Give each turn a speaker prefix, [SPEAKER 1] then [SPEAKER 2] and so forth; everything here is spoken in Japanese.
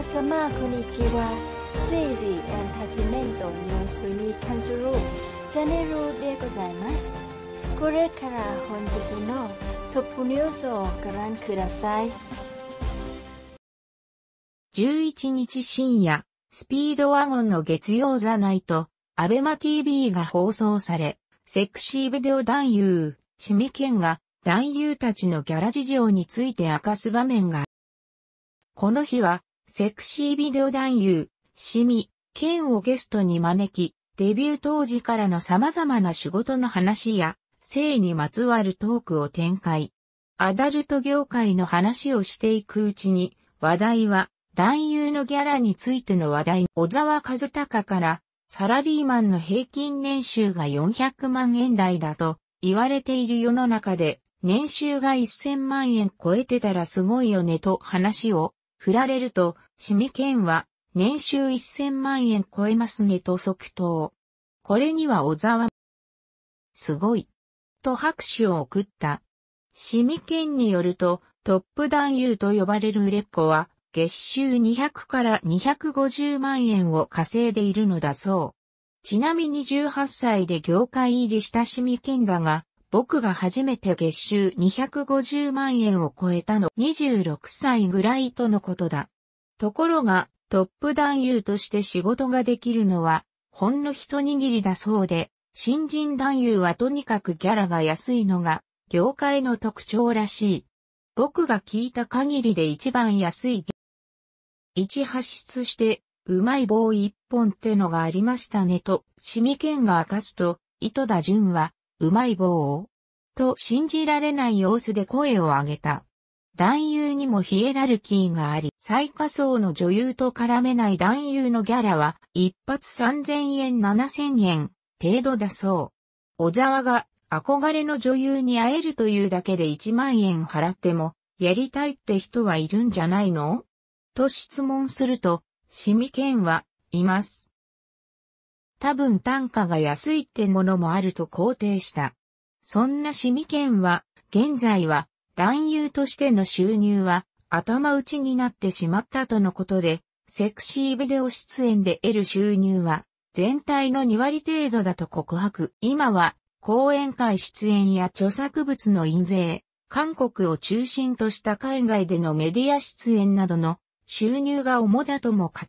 [SPEAKER 1] 皆様こんにちは政治エンターテイメントニュースに関するチャンネルでございますこれから本日のトップニュースをご覧ください11日深夜スピードワゴンの月曜ザナイトアベマ TV が放送されセクシービデオ男優、シミケンが男優たちのギャラ事情について明かす場面がこの日はセクシービデオ男優、シミ、ケンをゲストに招き、デビュー当時からの様々な仕事の話や、性にまつわるトークを展開。アダルト業界の話をしていくうちに、話題は、男優のギャラについての話題、小沢和孝から、サラリーマンの平均年収が400万円台だと言われている世の中で、年収が1000万円超えてたらすごいよねと話を振られると、市民権は、年収1000万円超えますねと即答。これには小沢、すごい、と拍手を送った。市民権によると、トップ男優と呼ばれる売れっ子は、月収200から250万円を稼いでいるのだそう。ちなみに18歳で業界入りした市民権だが、僕が初めて月収250万円を超えたの26歳ぐらいとのことだ。ところが、トップ男優として仕事ができるのは、ほんの一握りだそうで、新人男優はとにかくギャラが安いのが、業界の特徴らしい。僕が聞いた限りで一番安い。一発出して、うまい棒一本ってのがありましたねと、シミケンが明かすと、糸田淳は、うまい棒を、と信じられない様子で声を上げた。男優にもヒエラルキーがあり、最下層の女優と絡めない男優のギャラは、一発3000円7000円程度だそう。小沢が憧れの女優に会えるというだけで1万円払っても、やりたいって人はいるんじゃないのと質問すると、シミケンは、います。多分単価が安いってものもあると肯定した。そんな市民権は、現在は、男優としての収入は、頭打ちになってしまったとのことで、セクシービデオ出演で得る収入は、全体の2割程度だと告白。今は、講演会出演や著作物の印税、韓国を中心とした海外でのメディア出演などの収入が主だとも語る。